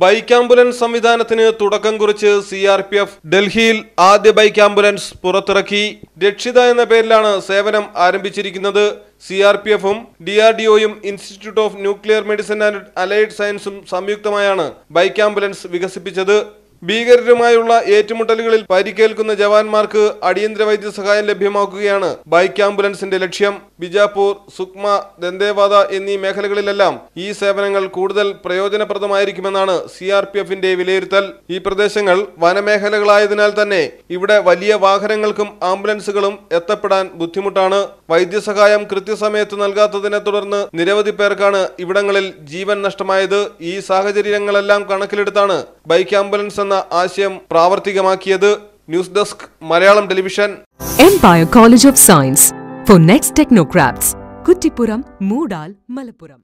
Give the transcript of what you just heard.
bike ambulance സംവിധാനത്തിന് തുടക്കം കുറിച്ച് സി ആർ പി എഫ് ഡൽഹിയിൽ ആദ്യ ബൈക്ക് ആംബുലൻസ് പുറത്തിറക്കി രക്ഷിത എന്ന പേരിലാണ് സേവനം ആരംഭിച്ചിരിക്കുന്നത് സി ആർ പി എഫും ഡി ആർ ഡി ഒയും institute of nuclear medicine and allied സയൻസും സംയുക്തമായാണ് ബൈക്ക് ആംബുലൻസ് വികസിപ്പിച്ചത് ഭീകരരുമായുള്ള ഏറ്റുമുട്ടലുകളിൽ പരിക്കേൽക്കുന്ന ജവാന്മാർക്ക് അടിയന്തര വൈദ്യസഹായം ലഭ്യമാക്കുകയാണ് ബൈക്ക് ആംബുലൻസിന്റെ ലക്ഷ്യം ബിജാപൂർ സുക്മ ദന്തേവാദ എന്നീ മേഖലകളിലെല്ലാം ഈ സേവനങ്ങൾ കൂടുതൽ പ്രയോജനപ്രദമായിരിക്കുമെന്നാണ് സി വിലയിരുത്തൽ ഈ പ്രദേശങ്ങൾ വനമേഖലകളായതിനാൽ തന്നെ ഇവിടെ വലിയ വാഹനങ്ങൾക്കും ആംബുലൻസുകളും എത്തപ്പെടാൻ ബുദ്ധിമുട്ടാണ് വൈദ്യസഹായം കൃത്യസമയത്ത് നൽകാത്തതിനെ തുടർന്ന് നിരവധി പേർക്കാണ് ഇവിടങ്ങളിൽ ജീവൻ നഷ്ടമായത് ഈ സാഹചര്യങ്ങളെല്ലാം കണക്കിലെടുത്താണ് ബൈക്ക് ആംബുലൻസ് എന്ന ആശയം പ്രാവർത്തികമാക്കിയത് news desk Malayalam television Empire college of science for next Technocraft Kuttippuram Moodal Malappuram